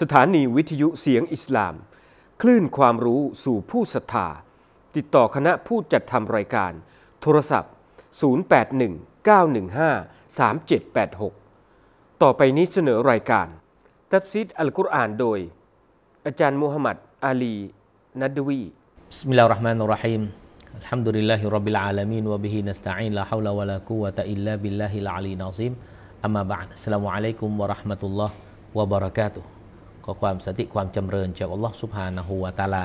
สถานีวิทยุเสียงอิสลาม คลื่นความรู้สู่ผู้ศรัทธาติดต่อคณะผู้จัดทำรายการ โทรศัพท์ 0819153786 ต่อไปนี้เสนอรายการ ตัฟซิดอัลกุรอานโดย อาจารย์มูฮัมหมัด อาลี นัดวีบิสมิลลาฮิราะห์มานิรเราะฮีม الحمد لله رب العالمين وبه نستعين لا حول ولا قوة إلا بالله العلي العظيم أما بعد السلام عليكم ورحمة الله وبركاته ขอความสติความจำเริญจากอัลลอฮฺสุภาณหัวตาลา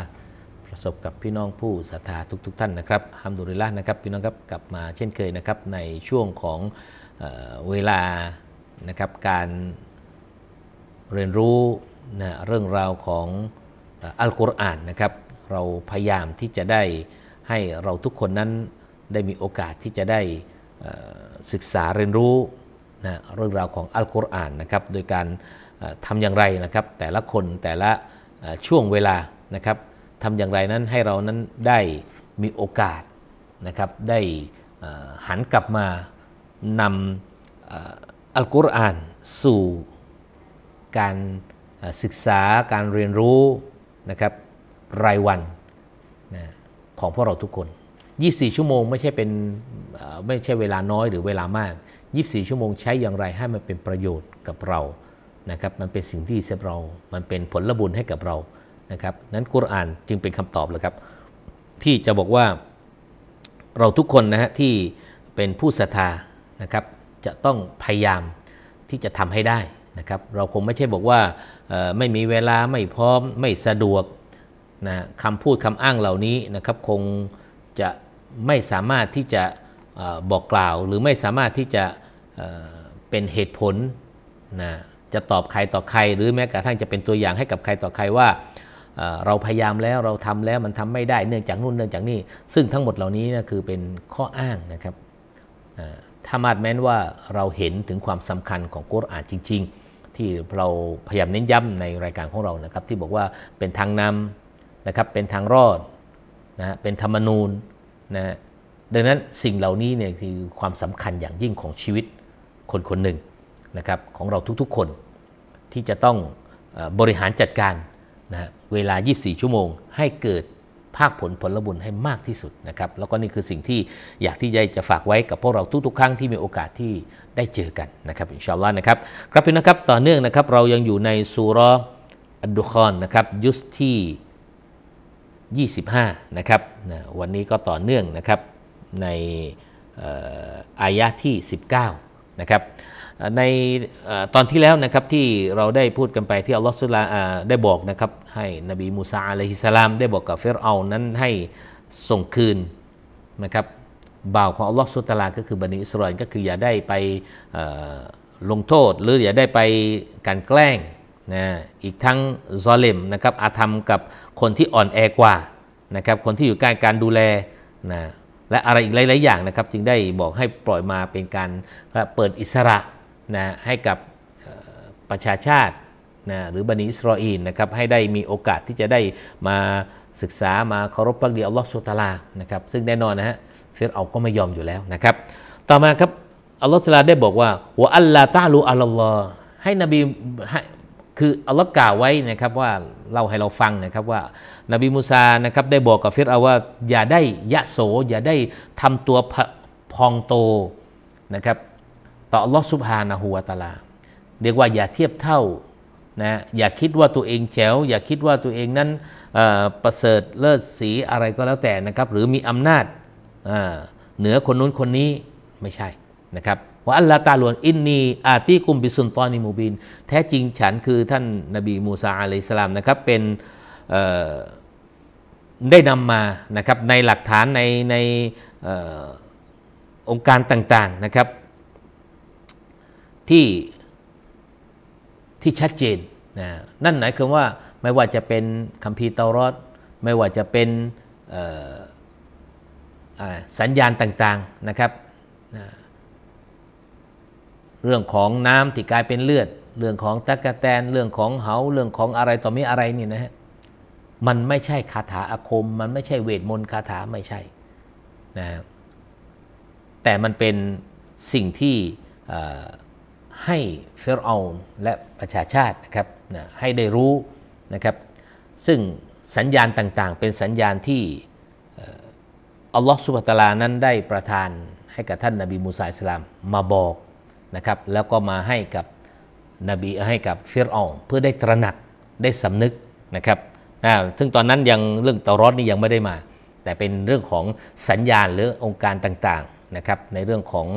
ประสบกับพี่น้องผู้ศรัทธาทุกๆทท่านนะครับฮัมดุริลละนะครับพี่น้องครับกลับมาเช่นเคยนะครับในช่วงของเเวลานะครับการเรียนรู้นะเรื่องราวของอัลกุรอานนะครับ เราพยายามที่จะได้ให้เราทุกคนนั้นได้มีโอกาสที่จะได้ศึกษาเรียนรู้นะเรื่องราวของอัลกุรอานนะครับโดยการทำอย่างไรนะครับ แต่ละคนแต่ละช่วงเวลานะครับทำอย่างไรนั้นให้เรานั้นได้มีโอกาสนะครับได้หันกลับมานำอัลกุรอานสู่การศึกษาการเรียนรู้นะครับรายวันนะของพวกเราทุกคน 24 ชั่วโมงไม่ใช่เป็นไม่ใช่เวลาน้อยหรือเวลามาก 24 ชั่วโมงใช้อย่างไรให้มันเป็นประโยชน์กับเรานะครับ มันเป็นสิ่งที่เซบเรา มันเป็นผลบุญให้กับเรา นะครับ นั้นกุรอานจึงเป็นคำตอบเลยครับ ที่จะบอกว่าเราทุกคนนะฮะ ที่เป็นผู้ศรัทธา นะครับ จะต้องพยายามที่จะทำให้ได้นะครับ เราคงไม่ใช่บอกว่าไม่มีเวลาไม่พร้อมไม่สะดวกนะคำพูดคำอ้างเหล่านี้นะครับ คงจะไม่สามารถที่จะบอกกล่าวหรือไม่สามารถที่จะเป็นเหตุผล นะจะตอบใครต่อใครหรือแม้กระทั่งจะเป็นตัวอย่างให้กับใครต่อใครว่าเราพยายามแล้วเราทำแล้วมันทำไม่ได้เนื่องจากนู่นเนื่องจากนี่ซึ่งทั้งหมดเหล่านี้นะคือเป็นข้ออ้างนะครับถ้ามาดแม้นว่าเราเห็นถึงความสำคัญของกุรอานจริง ๆ ที่เราพยายามเน้นย้ำในรายการของเรานะครับ ที่บอกว่าเป็นทางนำนะครับเป็นทางรอดนะเป็นธรรมนูญนะดังนั้นสิ่งเหล่านี้เนี่ยคือความสำคัญอย่างยิ่งของชีวิตคนคนหนึ่งนะครับของเราทุก ๆ คนที่จะต้องบริหารจัดการนะเวลา 24 ชั่วโมงให้เกิดภาคผลผลบุญให้มากที่สุดนะครับแล้วก็นี่คือสิ่งที่อยากที่จะฝากไว้กับพวกเราทุกๆครั้ง ที่มีโอกาสที่ได้เจอกันนะครับอินชาอัลลอฮ์นะครับ ครับพี่นะครับต่อเนื่องนะครับเรายังอยู่ในสุรอัดดุคอนนะครับยุสที่ 25นะครับนะวันนี้ก็ต่อเนื่องนะครับในอายะที่ 19นะครับในตอนที่แล้วนะครับที่เราได้พูดกันไปที่อัลลอฮฺสุลาได้บอกนะครับให้นบีมูซาอะลัยฮิสลามได้บอกกับเฟรเอานั้นให้ส่งคืนนะครับบ่าวของอัลลอฮฺสุตลาก็คือบันดอิสราเอลก็คืออย่าได้ไปลงโทษ หรืออย่าได้ไปการแกล้งนะอีกทั้งซลเลมนะครับอาธรรมกับคนที่อ่อนแอกว่านะครับคนที่อยู่ใกล้การดูแลนะและอะไรอีกหลายๆอย่างนะครับจึงได้บอกให้ปล่อยมาเป็นการเปิดอิสระนะให้กับประชาชาตินะหรือบันิอิสราเอลนะครับให้ได้มีโอกาสที่จะได้มาศึกษามาเคารพพระดีอัลลอฮฺสุตาลานะครับซึ่งแน่นอนนะฮะฟซรเอาก็ไม่ยอมอยู่แล้วนะครับ ต่อมาครับอัลลอฮฺสุลาได้บอกว่าวะอัลลาตาลูอัลลอฮ์ให้นบีคืออัลลอฮ์กล่าวไว้นะครับว่าเล่าให้เราฟังนะครับว่านาบีมูซานะครับได้บอกกับเฟิรเอาว่า อย่าได้ยะโส อย่าได้ทำตัวพองโตนะครับ่ออัลลอฮสุบฮานะฮูวาตาลา เรียกว่าอย่าเทียบเท่านะอย่าคิดว่าตัวเองแจ๋วอย่าคิดว่าตัวเองนั้นประเสริฐเลิศสีอะไรก็แล้วแต่นะครับ หรือมีอำนาจเหนือคนนู้นคนนี้ไม่ใช่นะครับ ว่า อัลลอฮตาลวนอินนี อาตีกุมบิสุนตอนิมูบิน แท้จริงฉันคือท่านนบีมูซาอะลัยสลามนะครับเป็นได้นำมานะครับในหลักฐานในในองค์การต่างๆนะครับที่ที่ชัดเจนนะ นั่นหมายความว่าไม่ว่าจะเป็นคัมภีร์เตารอด ไม่ว่าจะเป็นสัญญาณต่าง ๆนะครับเรื่องของน้ำที่กลายเป็นเลือด เรื่องของตะกะแตนเรื่องของเหาเรื่องของอะไรต่อมีอะไรนี่นะฮะมันไม่ใช่คาถาอาคม มันไม่ใช่เวทมนต์คาถาไม่ใช่นะแต่มันเป็นสิ่งที่ให้เฟรเอาและประชาชาตินะครับนะให้ได้รู้นะครับ ซึ่งสัญญาณต่างๆ เป็นสัญญาณที่อัลลอฮฺสุบตาลานั้นได้ประทาน ให้กับท่านนาบีมูซาอิสลามมาบอกนะครับ แล้วก็มาให้กับนบีให้กับเฟรออนเพื่อได้ตระหนักได้สำนึกนะครับนะซึ่งตอนนั้นยังเรื่องตารอดนี่ยังไม่ได้มา แต่เป็นเรื่องของสัญญาณหรือองค์การต่างๆนะครับ ในเรื่องของ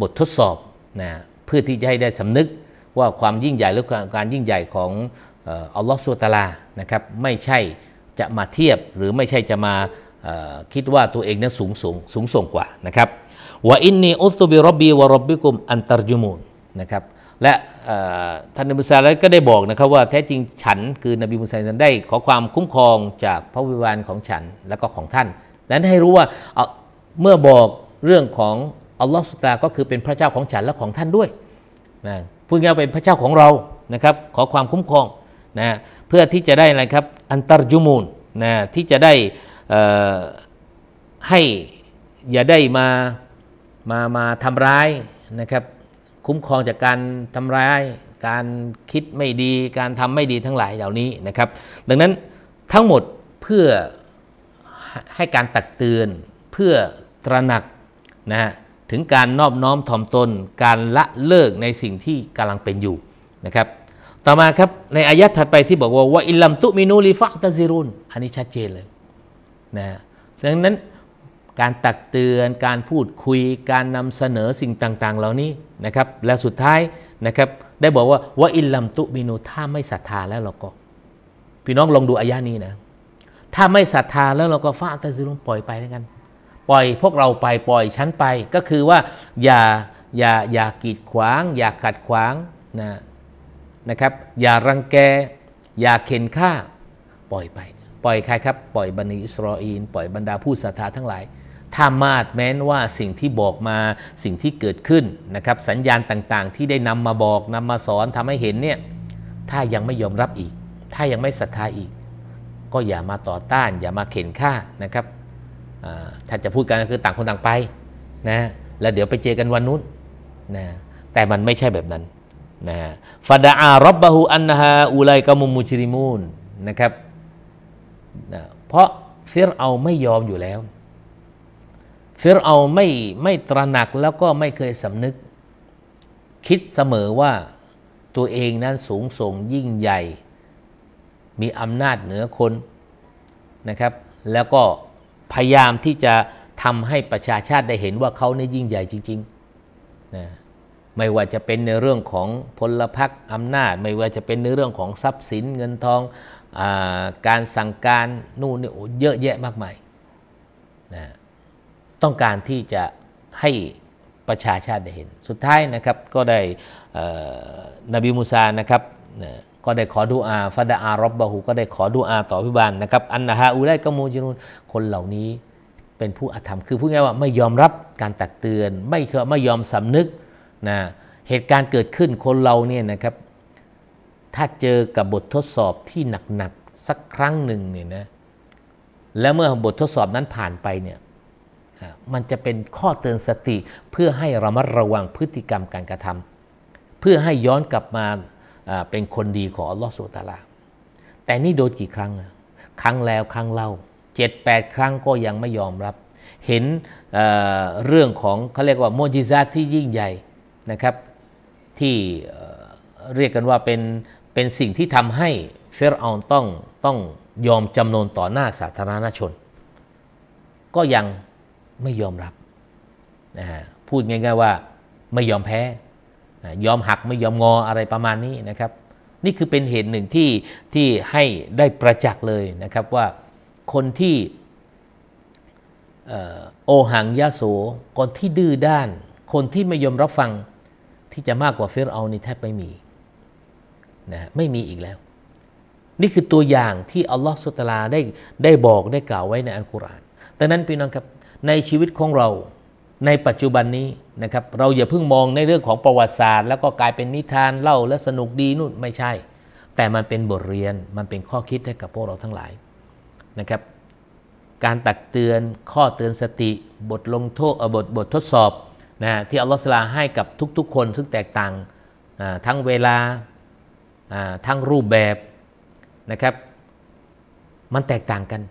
บททดสอบนะพื่อที่จะให้ได้สำนึกว่าความยิ่งใหญ่หรือการยิ่งใหญ่ของอัลลอฮฺสุตาลานะครับไม่ใช่จะมาเทียบหรือไม่ใช่จะมาคิดว่าตัวเองนั้นสูงสูงสูงส่งกว่านะครับว่าอินนีอุสตุบิรบบีวรบบิกุมอันตรจุมูนนะครับและท่านนบีมุสาก็ได้บอกนะครับว่าแท้จริงฉันคือนบีมุสานั้นได้ขอความคุ้มครองจากพระวิบาลของฉันและก็ของท่านและให้รู้ว่าเมื่อบอกเรื่องของอัลลอฮฺสุตาก็คือเป็นพระเจ้าของฉันและของท่านด้วยนะพูดง่ายเป็นพระเจ้าของเรานะครับ ขอความคุ้มครองนะเพื่อที่จะได้อะไรครับอันตรยุมูลนะที่จะได้ให้อย่าได้มามามาทำร้ายนะครับ คุ้มครองจากการทำร้าย การคิดไม่ดี การทำไม่ดีทั้งหลายเหล่านี้นะครับ ดังนั้นทั้งหมดเพื่อให้การตักเตือนเพื่อตระหนักนะฮะถึงการนอบน้อมถ่อมตนการละเลิกในสิ่งที่กำลังเป็นอยู่นะครับ ต่อมาครับในอายะถัดไปที่บอกว่าว่าอิลัมตุมินูลิฟัตซิรุนอันนี้ชัดเจนเลยนะดังนั้นการตักเตือนการพูดคุย การนำเสนอสิ่งต่าง ๆ เหล่านี้นะครับและสุดท้ายนะครับได้บอกว่าว่าอิลัมตุมินูถ้าไม่ศรัทธาแล้วเราก็ พี่น้องลองดูอายะนี้นะถ้าไม่ศรัทธาแล้วเราก็ฟะตซิรุนปล่อยไปแล้วกันปล่อยพวกเราไปปล่อยฉันไปก็คือว่าอย่าอย่าอย่ากีดขวาง อย่าขัดขวางนะนะครับ อย่ารังแก อย่าเข็นฆ่า ปล่อยไป ปล่อยใครครับปล่อยบันิอิสรออีนปล่อยบรรดาผู้ศรัทธาทั้งหลาย ถ้ามาดแม้นว่าสิ่งที่บอกมาสิ่งที่เกิดขึ้นนะครับ สัญญาณต่างๆ ที่ได้นำมาบอกนำมาสอนทำให้เห็นเนี่ยถ้ายังไม่ยอมรับอีก ถ้ายังไม่ศรัทธาอีก ก็อย่ามาต่อต้าน อย่ามาเข็นฆ่านะครับถ้าจะพูดกันก็คือต่างคนต่างไปนะ แล้วเดี๋ยวไปเจอกันวันนู้นนะ แต่มันไม่ใช่แบบนั้นนะฟาดาอารบบะฮูอันฮาอุไลกามุมูชิริมูนนะครับนะ เพราะฟิรเอาไม่ยอมอยู่แล้ว ฟิรเอาไม่ไม่ตระหนักแล้วก็ไม่เคยสำนึก คิดเสมอว่าตัวเองนั้นสูงส่งยิ่งใหญ่ มีอำนาจเหนือคน นะครับ แล้วก็พยายามที่จะทำให้ประชาชาติได้เห็นว่าเขาเนี่ยยิ่งใหญ่จริงๆนะไม่ว่าจะเป็นในเรื่องของพลพรรคอำนาจ ไม่ว่าจะเป็นในเรื่องของทรัพย์สินเงินทองอการสั่งการนู่นนี่เยอะแยะมากมายนะต้องการที่จะให้ประชาชาติได้เห็น สุดท้ายนะครับก็ได้นบีมูซานะครับนะก็ได้ขอดูอาฟาดาอารอบบะหูก็ได้ขอดูอาต่อพิบาลนะครับอันนะฮะอูไลก็โมจินุนคนเหล่านี้เป็นผู้อาธรรมคือพูดง่ายว่าไม่ยอมรับการตักเตือน ไม่เคยไม่ยอมสำนึกนะเหตุการณ์เกิดขึ้นคนเราเนี่ยนะครับ ถ้าเจอกับบททดสอบที่หนักๆสักครั้งหนึ่งเนี่ยนะและเมื่อบททดสอบนั้นผ่านไปเนี่ยมันจะเป็นข้อเตือนสติเพื่อให้ระมัดระวังพฤติกรรมการกระทำเพื่อให้ย้อนกลับมาเป็นคนดีของอัลลอฮฺสุตาลา แต่นี่โดนกี่ครั้งครั้งแล้วครั้งเล่าเจ็ดแปดครั้งก็ยังไม่ยอมรับ เห็นเเรื่องของเขาเรียกว่าโมจิซาที่ยิ่งใหญ่นะครับ ที่เรียกกันว่าเป็นเป็นสิ่งที่ทำให้เฟรออนต้องต้องยอมจำนนต่อหน้าสาธารณชน ก็ยังไม่ยอมรับนะฮะพูดง่ายๆว่าไม่ยอมแพ้ยอมหักไม่ยอมงออะไรประมาณนี้นะครับ นี่คือเป็นเหตุหนึ่งที่ที่ให้ได้ประจักษ์เลยนะครับ ว่าคนที่โอหังยะโสคนที่ดื้อด้าน คนที่ไม่ยอมรับฟังที่จะมากกว่าเฟรเอานี่แทบไม่มีนะไม่มีอีกแล้ว นี่คือตัวอย่างที่อัลลอฮฺสุตลาได้ได้บอกได้กล่าวไว้ในอัลกุรอานดังนั้นพี่น้องครับในชีวิตของเราในปัจจุบันนี้นะครับเราอย่าเพิ่งมองในเรื่องของประวัติศาสตร์แล้วก็กลายเป็นนิทานเล่าและสนุกดีนู่นไม่ใช่ แต่มันเป็นบทเรียนมันเป็นข้อคิดให้กับพวกเราทั้งหลายนะครับ การตักเตือนข้อเตือนสติบทลงโทษบทบททดสอบนะที่อัลลอฮฺสลาให้กับทุกๆคนซึ่งแตกต่างทั้งเวลาทั้งรูปแบบนะครับ มันแตกต่างกัน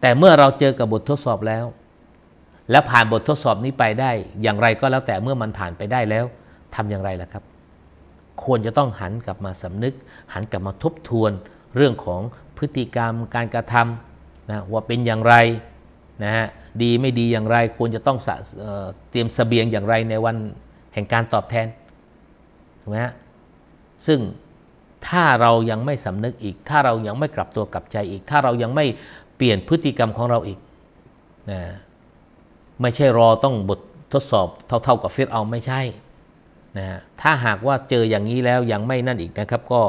แต่เมื่อเราเจอกับบททดสอบแล้วและผ่านบททดสอบนี้ไปได้อย่างไรก็แล้ว แต่เมื่อมันผ่านไปได้แล้วทำอย่างไรล่ะครับ ควรจะต้องหันกลับมาสำนึก หันกลับมาทบทวนเรื่องของพฤติกรรมการกระทำนะว่าเป็นอย่างไรนะฮะดีไม่ดีอย่างไร ควรจะต้องเตรียมสเสบียงอย่างไรในวันแห่งการตอบแทนถูกไหมฮะซึ่งถ้าเรายังไม่สำนึกอีก ถ้าเรายังไม่กลับตัวกลับใจอีก ถ้าเรายังไม่เปลี่ยนพฤติกรรมของเราอีก นะไม่ใช่รอต้องบททดสอบเท่าๆกับฟิสเอาไม่ใช่นะถ้าหากว่าเจออย่างนี้แล้วยังไม่นั่นอีกนะครับ ก็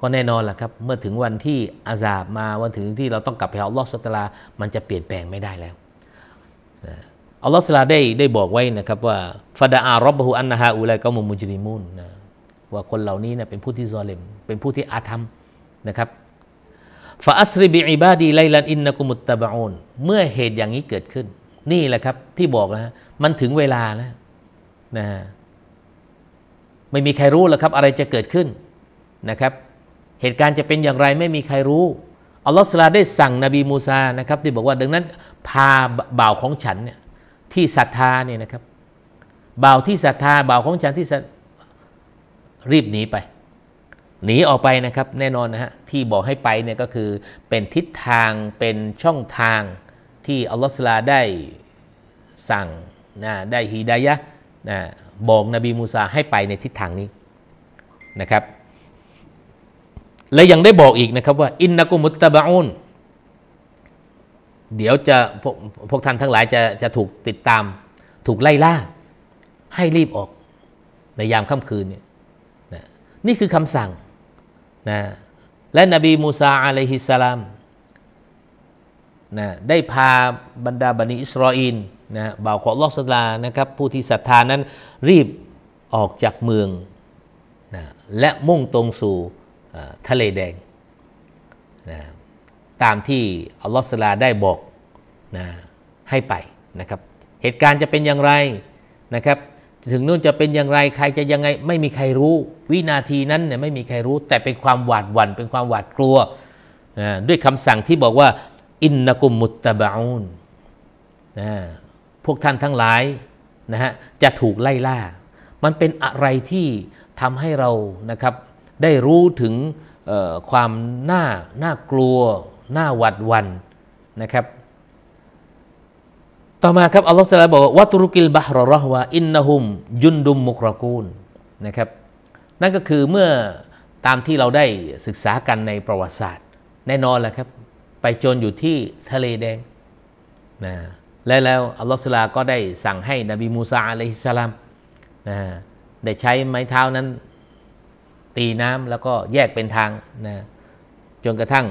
ก็แน่นอนแหละครับเมื่อถึงวันที่อาซาบมาวันถึงที่เราต้องกลับไปเอาลอสตลา มันจะเปลี่ยนแปลงไม่ได้แล้วนะอัลลอฮฺสลาได้ได้บอกไว้นะครับ ว่าฟาดาอารบบะฮูอันนาฮาอูไลกอมุมุจริมุนนะว่าคนเหล่านี้นะเป็นผู้ที่ซอเลมเป็นผู้ที่อาธรรมนะครับฟาอัสริบิอิบาดีไลลันอินนะกุมุตตะบะอุนเมื่อเหตุอย่างนี้เกิดขึ้นนี่แหละครับที่บอกนะมันถึงเวลาแล้วนะไม่มีใครรู้แล้วครับอะไรจะเกิดขึ้นนะครับ เหตุการณ์จะเป็นอย่างไรไม่มีใครรู้อัลลอฮฺสลาได้สั่งนบีมูซานะครับ ที่บอกว่าดังนั้น พาบ่าวของฉันเนี่ยที่ศรัทธาเนี่ยนะครับบ่าวที่ศรัทธาบ่าวของฉันที่รีบหนีไป หนีออกไปนะครับ แน่นอนนะฮะที่บอกให้ไปเนี่ยก็คือ เป็นทิศทางเป็นช่องทางที่อัลลอฮฺสลาได้สั่งนะได้ฮีดายะนะบอกนบีมูซาให้ไปในทิศทางนี้นะครับ และ ยังได้บอกอีกนะครับ ว่า อินนักุมุตตะบะอุนเดี๋ยวจะพวกพวกท่านทั้งหลายจะจะถูกติดตาม ถูกไล่ ล่า ให้รีบออก ในยามค่ำคืนเนี่ยนนี่คือคำสั่งนะ และนบีมูซาอะลัยฮิสสลามนะได้พาบรรดาบันิอิสรออินนะบ่าวของลอสลานะครับผู้ที่ศรัทธานั้นรีบออกจากเมืองนะและมุ่งตรงสู่ทะเลแดงนะตามที่อัลลอฮฺสลาได้บอกนะให้ไปนะครับ เหตุการณ์จะเป็นอย่างไรนะครับ ถึงนู่นจะเป็นอย่างไร ใครจะยังไง ไม่มีใครรู้ วินาทีนั้นเนี่ยไม่มีใครรู้ แต่เป็นความหวาดหวัน่น เป็นความหวาดกลัวนะด้วยคำสั่งที่บอกว่าอินนักุมมุตตะบาอุนนะพวกท่านทั้งหลายนะฮะจะถูกไล่ล่า มันเป็นอะไรที่ทำให้เรานะครับ ได้รู้ถึงความน่าน่ากลัวน่าหวัดวันนะครับต่อมาครับ อัลลอฮฺสัลาบอกว่าวัตรุกิลบาฮรอรฮวาอินนะฮุมยุนดุมมุกรกูลนะครับ นั่นก็คือเมื่อตามที่เราได้ศึกษากันในประวัติศาสตร์ แน่นอนแหละครับไปจนอยู่ที่ทะเลแดงนะและแล้วอัลลอฮฺสุลาก็ได้สั่งให้นบีมูซาอะลัยฮิสลามนะได้ใช้ไม้เท้านั้นตีน้ำแล้วก็แยกเป็นทางนะจนกระทั่ง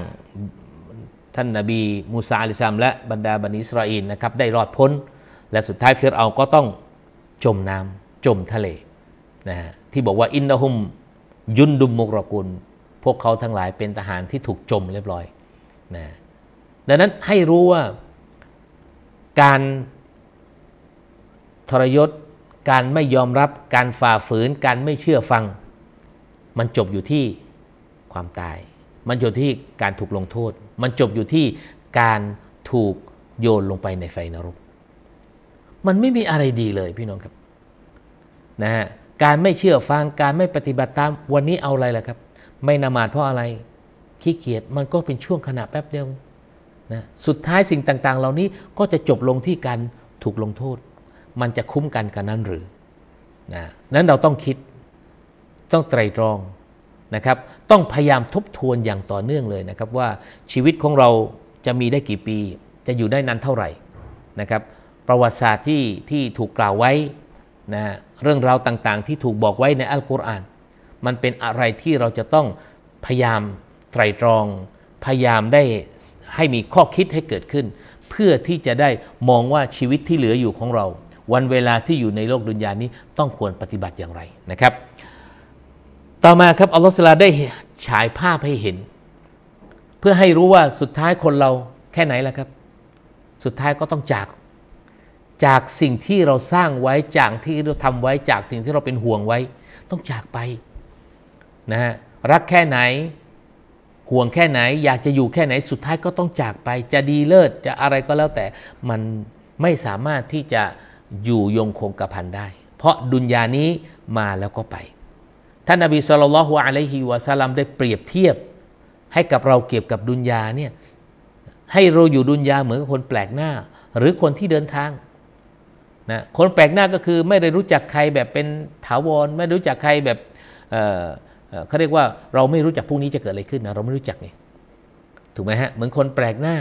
ท่านนาบีมูซาอะลัยฮิสลาม และบรรดาบันิสราอินนะครับได้รอดพ้น และสุดท้ายฟิรเอา ก็ต้องจมน้ำ จมทะเลนะที่บอกว่าอินนะฮุม ยุนดุมมุกรกุลพวกเขาทั้งหลายเป็นทหารที่ถูกจมเรียบร้อยนะดังนั้นให้รู้ว่าการทรยศ การไม่ยอมรับ การฝ่าฝืน การไม่เชื่อฟัง มันจบอยู่ที่ความตาย มันจบที่การถูกลงโทษ มันจบอยู่ที่การถูกโยนลงไปในไฟนรก มันไม่มีอะไรดีเลยพี่น้องครับนะฮะ การไม่เชื่อฟัง การไม่ปฏิบัติตาม วันนี้เอาอะไรล่ะครับ ไม่นมาดเพราะอะไรขี้เกียจ มันก็เป็นช่วงขณะแป๊บเดียวนะสุดท้ายสิ่งต่าง ๆ เหล่านี้ก็จะจบลงที่การถูกลงโทษ มันจะคุ้มกันกันนั้นหรือนะนั้นเราต้องคิดต้องไตรตรองนะครับ ต้องพยายามทบทวนอย่างต่อเนื่องเลยนะครับว่าชีวิตของเราจะมีได้กี่ปี จะอยู่ได้นานเท่าไหร่นะครับประวัติศาสตร์ที่ที่ถูกกล่าวไว้นะ เรื่องราวต่าง ๆ ที่ถูกบอกไว้ในอัลกุรอาน มันเป็นอะไรที่เราจะต้องพยายามไตรตรอง พยายามได้ให้มีข้อคิดให้เกิดขึ้น เพื่อที่จะได้มองว่าชีวิตที่เหลืออยู่ของเรา วันเวลาที่อยู่ในโลกดุนยานี้ ต้องควรปฏิบัติอย่างไรนะครับ ต่อมาครับอัลลอฮฺสลาได้ฉายภาพให้เห็น เพื่อให้รู้ว่าสุดท้ายคนเราแค่ไหนล่ะครับ สุดท้ายก็ต้องจากจากสิ่งที่เราสร้างไว้จากที่เราทำไว้จากสิ่งที่เราเป็นห่วงไว้ ต้องจากไปนะฮะรักแค่ไหนห่วงแค่ไหน อยากจะอยู่แค่ไหนสุดท้ายก็ต้องจากไป จะดีเลิศจะอะไรก็แล้วแต่มันไม่สามารถที่จะอยู่ยงคงกระพันได้ เพราะดุนยานี้มาแล้วก็ไปท่านนบีสุลต่านลฮุอะลัยฮิวะซัลลัมได้เปรียบเทียบ ให้กับเราเกี่ยวกับดุนยาเนี่ยให้เราอยู่ดุนยาเหมือนกับคนแปลกหน้า หรือคนที่เดินทางนะคนแปลกหน้าก็คือไม่ได้รู้จักใครแบบเป็นถาวร ไม่รู้จักใครแบบเขาเรียกว่าเราไม่รู้จักพรุ่งนี้จะเกิดอะไรขึ้นนะเราไม่รู้จักไงถูกไหมฮะเหมือนคนแปลกหน้า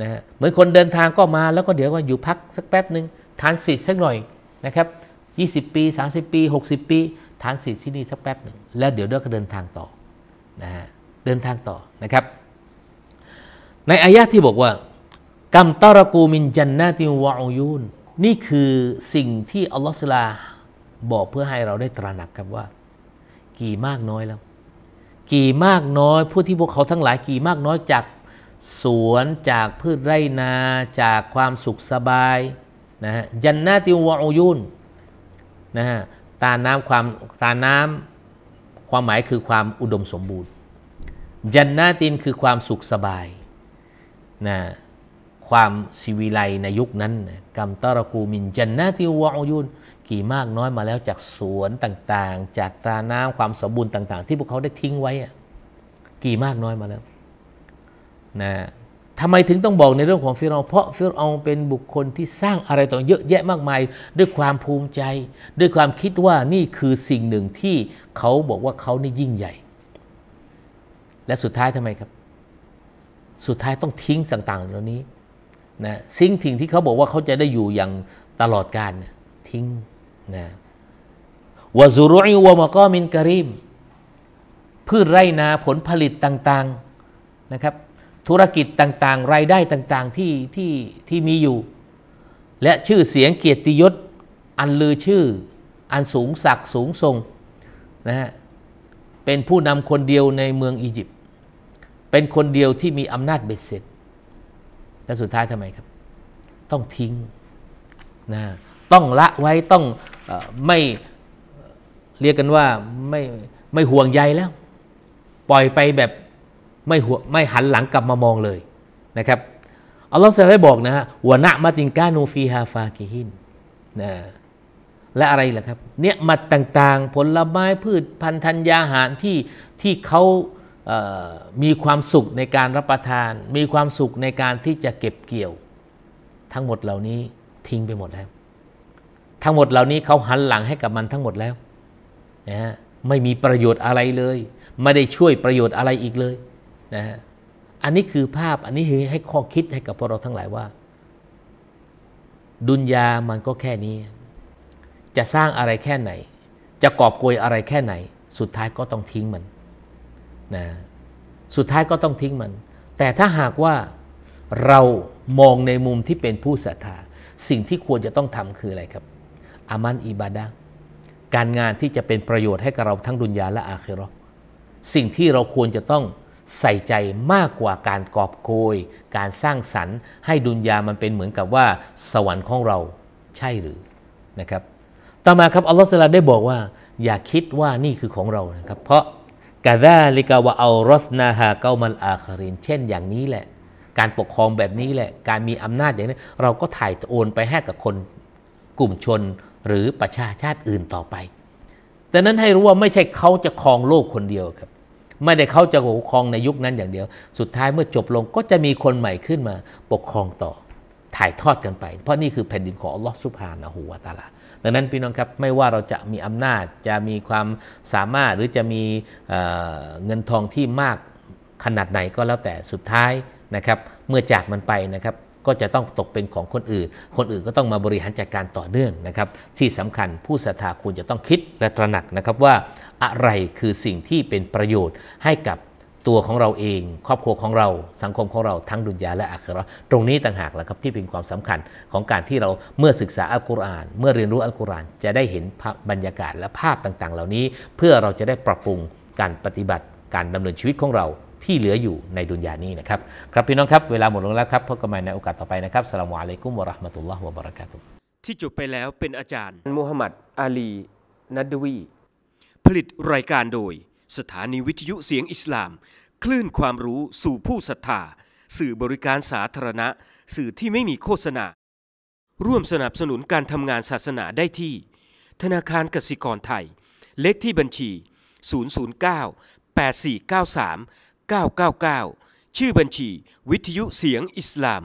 นะฮะเหมือนคนเดินทางก็มาแล้วก็เดี๋ยวว่าอยู่พักสักแป๊บหนึ่งทานสิทธิ์สักหน่อยนะครับ 20 ปี 30 ปี 60 ปีทานสิทธิ์ที่นี่สักแป๊บหนึ่งแล้วเดี๋ยวเดี๋ยวก็เดินทางต่อนะฮะเดินทางต่อนะครับ ในอายะที่บอกว่ากัมตารกูมินจันนาติวะอยูนนี่คือสิ่งที่อัลลอฮฺสลาบอกเพื่อให้เราได้ตระหนักครับว่ากี่มากน้อยแล้วกี่มากน้อยผู้ที่พวกเขาทั้งหลายกี่มากน้อยจากสวนจากพืชไรนา จากความสุขสบายนะฮะยันนาติวะอยุนนะฮะตาน้าความตาน้าความหมายคือความอุดมสมบูรณ์ยันนาตินคือความสุขสบายนะความสิวิไลในยุคนั้นกัมตารกูมินยันนาติวะอยุนกี่มากน้อยมาแล้วจากสวนต่างๆ จากตาน้ำความสมบูรณ์ต่าง ๆ ที่พวกเขาได้ทิ้งไว้กี่มากน้อยมาแล้วนะทำไมถึงต้องบอกในเรื่องของฟิรอนเพราะฟิรอนเป็นบุคคลที่สร้างอะไรต่อเยอะแยะมากมาย ด้วยความภูมิใจ ด้วยความคิดว่านี่คือสิ่งหนึ่งที่เขาบอกว่าเขานี่ยิ่งใหญ่ และสุดท้ายทำไมครับ สุดท้ายต้องทิ้งต่าง ๆ เหล่านี้นะสิ่งทิ้งที่เขาบอกว่าเขาจะได้อยู่อย่างตลอดกาลทิ้งนะวะซุรุอิวะมะกอมินกะรีมพืชไร่นาผลผลิตต่างๆนะครับธุรกิจต่างๆ รายได้ต่างๆ ที่ที่ที่มีอยู่ และชื่อเสียงเกียรติยศอันลือชื่ออันสูงศักดิ์สูงทรงนะฮะเป็นผู้นำคนเดียวในเมืองอียิปต์เป็นคนเดียวที่มีอำนาจเบ็ดเสร็จ และสุดท้ายทำไมครับ ต้องทิ้งนะต้องละไว้ต้องไม่เรียกกันว่าไม่ไม่ห่วงใยแล้ว ปล่อยไปแบบไม่หัวไม่หันหลังกลับมามองเลยนะครับอัลลอฮฺ่งให้บอกนะฮะวนะมาติงกานูฟีฮาฟากิฮินนะและอะไรล่ะครับเนี่ยมัดต่างๆ ผลไม้พืชพันธัญญาหารที่ที่เขาเมีความสุขในการรับประทาน มีความสุขในการที่จะเก็บเกี่ยวทั้งหมดเหล่านี้ทิ้งไปหมดแล้วทั้งหมดเหล่านี้เขาหันหลังให้กับมันทั้งหมดแล้วนะฮะไม่มีประโยชน์อะไรเลย ไม่ได้ช่วยประโยชน์อะไรอีกเลยนะฮะอันนี้คือภาพ อันนี้คือให้ข้อคิดให้กับพวกเราทั้งหลายว่า ดุนยามันก็แค่นี้ จะสร้างอะไรแค่ไหน จะกอบโกยอะไรแค่ไหน สุดท้ายก็ต้องทิ้งมันนะสุดท้ายก็ต้องทิ้งมัน แต่ถ้าหากว่าเรามองในมุมที่เป็นผู้ศรัทธา สิ่งที่ควรจะต้องทำคืออะไรครับอามันอิบาดะการงานที่จะเป็นประโยชน์ให้กับเราทั้งดุนยาและอาคิรอสิ่งที่เราควรจะต้องใส่ใจมากกว่าการกอบโกยการสร้างสรรค์ ให้ดุนยามันเป็นเหมือนกับว่า สวรรค์ของเราใช่หรือนะครับ ต่อมาครับอัลลอฮฺสุลาได้บอกว่า อย่าคิดว่านี่คือของเรานะครับเพราะกาซาลิกาวะอัลรอสนาฮาเกามันอาคารินเช่นอย่างนี้แหละ การปกครองแบบนี้แหละ การมีอำนาจอย่างนี้ เราก็ถ่ายโอนไปให้กับคนกลุ่มชนหรือประชาชาติอื่นต่อไป แต่นั้นให้รู้ว่าไม่ใช่เขาจะครองโลกคนเดียวครับ ไม่ได้เขาจะปกครองในยุคนั้นอย่างเดียว สุดท้ายเมื่อจบลงก็จะมีคนใหม่ขึ้นมาปกครองต่อถ่ายทอดกันไป เพราะนี่คือแผ่นดินของอัลลอฮฺสุภานะฮูวาตาลาดังนั้นพี่น้องครับไม่ว่าเราจะมีอำนาจ จะมีความสามารถหรือจะมีเเงินทองที่มากขนาดไหนก็แล้วแต่สุดท้ายนะครับ เมื่อจากมันไปนะครับก็จะต้องตกเป็นของคนอื่น คนอื่นก็ต้องมาบริหารจัดการต่อเนื่องนะครับ ที่สำคัญผู้ศรัทธาควรจะต้องคิดและตระหนักนะครับว่า อะไรคือสิ่งที่เป็นประโยชน์ให้กับตัวของเราเองครอบครัวของเราสังคมของเราทั้งดุนยาและอัคราตรงนี้ต่างหากแหะครับที่เป็นความสำคัญของการที่เราเมื่อศึกษาอัลกุรอาน เมื่อเรียนรู้อัลกุรอาน จะได้เห็นบรรยากาศและภาพต่าง ๆ เหล่านี้เพื่อเราจะได้ปรับปรุงการปฏิบัติการดำเนินชีวิตของเราที่เหลืออยู่ในดุนยานี้นะครับ ครับพี่น้องครับ เวลาหมดลงแล้วครับ พบกันใหม่ในโอกาสต่อไปนะครับสลามุอะลัยกุมวะราะห์มะตุลลอฮ์วะบารักาตุที่จบไปแล้วเป็นอาจารย์มูฮัมหมัดอาลีนัดดวี ผลิตรายการโดยสถานีวิทยุเสียงอิสลาม คลื่นความรู้สู่ผู้ศรัทธา สื่อบริการสาธารณะ สื่อที่ไม่มีโฆษณา ร่วมสนับสนุนการทำงานศาสนาได้ที่ ธนาคารกสิกรไทย เลขที่บัญชี009 8493 999 ชื่อบัญชี วิทยุเสียงอิสลาม